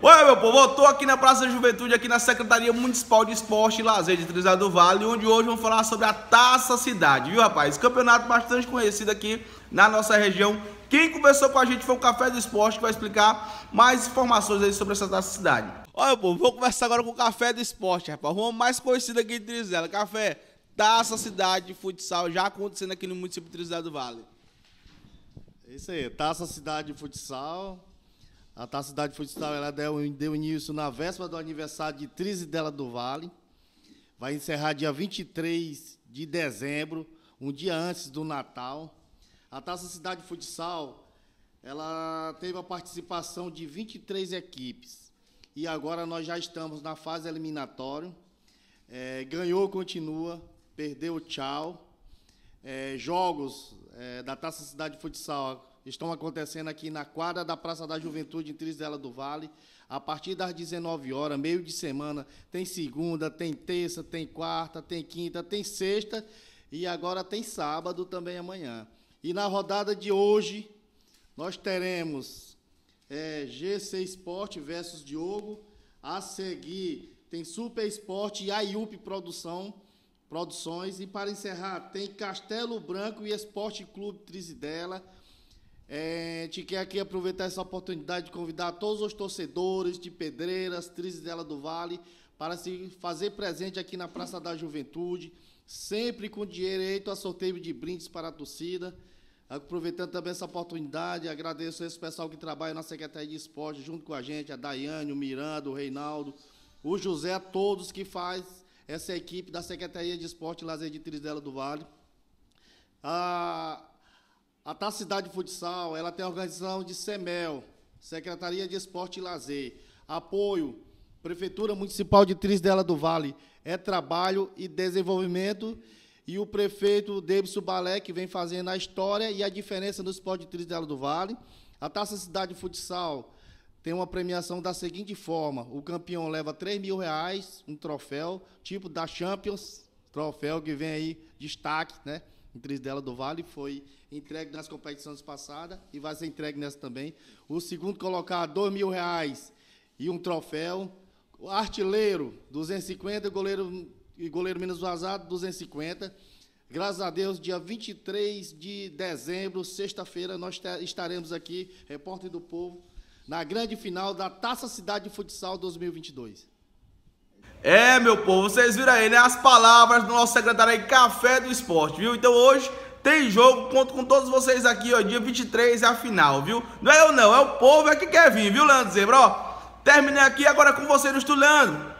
Oi, meu povo, eu tô aqui na Praça da Juventude, aqui na Secretaria Municipal de Esporte e Lazer de Trizar do Vale, onde hoje vamos falar sobre a Taça Cidade, viu, rapaz? Campeonato bastante conhecido aqui na nossa região. Quem conversou com a gente foi o Café do Esporte, que vai explicar mais informações aí sobre essa Taça Cidade. Olha, meu povo, vou conversar agora com o Café do Esporte, rapaz, o mais conhecido aqui de Trizela. Café, Taça Cidade de Futsal já acontecendo aqui no município de Trizela do Vale. É isso aí, Taça Cidade de Futsal a taça cidade foi ela deu, início na véspera do aniversário de dela do Vale. Vai encerrar dia 23 de dezembro, um dia antes do Natal. A Taça Cidade Futsal, ela teve a participação de 23 equipes. E agora nós já estamos na fase eliminatória. É, ganhou, continua. Perdeu, tchau. É, jogos é, da Taça Cidade Futsal estão acontecendo aqui na quadra da Praça da Juventude, em Trisdela do Vale, a partir das 19 horas, meio de semana. Tem segunda, tem terça, tem quarta, tem quinta, tem sexta e agora tem sábado também amanhã. E na rodada de hoje, nós teremos é, GC Esporte versus Diogo. A seguir, tem Super Esporte e Aiup Produção, Produções. E para encerrar, tem Castelo Branco e Esporte Clube Trizidela. É, a gente quer aqui aproveitar essa oportunidade de convidar todos os torcedores de Pedreiras, Trizela do Vale, para se fazer presente aqui na Praça da Juventude, sempre com direito a sorteio de brindes para a torcida. Aproveitando também essa oportunidade, agradeço esse pessoal que trabalha na Secretaria de Esporte junto com a gente, a Daiane, o Miranda, o Reinaldo, o José, a todos que faz essa equipe da Secretaria de Esporte e Lazer de Trizela do Vale. Ah, Tá Cidade Futsal, ela tem a organização de SEMEL, Secretaria de Esporte e Lazer. Apoio, Prefeitura Municipal de dela do Vale, é trabalho e desenvolvimento. E o prefeito Davidson Balé, que vem fazendo a história e a diferença no esporte de dela do Vale. A Taça Cidade Futsal tem uma premiação da seguinte forma: o campeão leva 3 mil reais, um troféu, tipo da Champions, troféu que vem aí, destaque, né? Atriz dela do Vale foi entregue nas competições passadas e vai ser entregue nessa também. O segundo colocar dois mil reais e um troféu. O artilheiro, 250, goleiro e goleiro menos vazado, 250. Graças a Deus, dia 23 de dezembro, sexta-feira, nós estaremos aqui, Repórter do Povo, na grande final da Taça Cidade de Futsal 2022. É, meu povo, vocês viram aí, né? As palavras do nosso secretário aí, Café do Esporte, viu? Então hoje tem jogo, conto com todos vocês aqui, ó, dia 23 é a final, viu? Não é eu não, é o povo é que quer vir, viu, Leandro Zebra? Ó, terminei aqui agora com você no Estulando.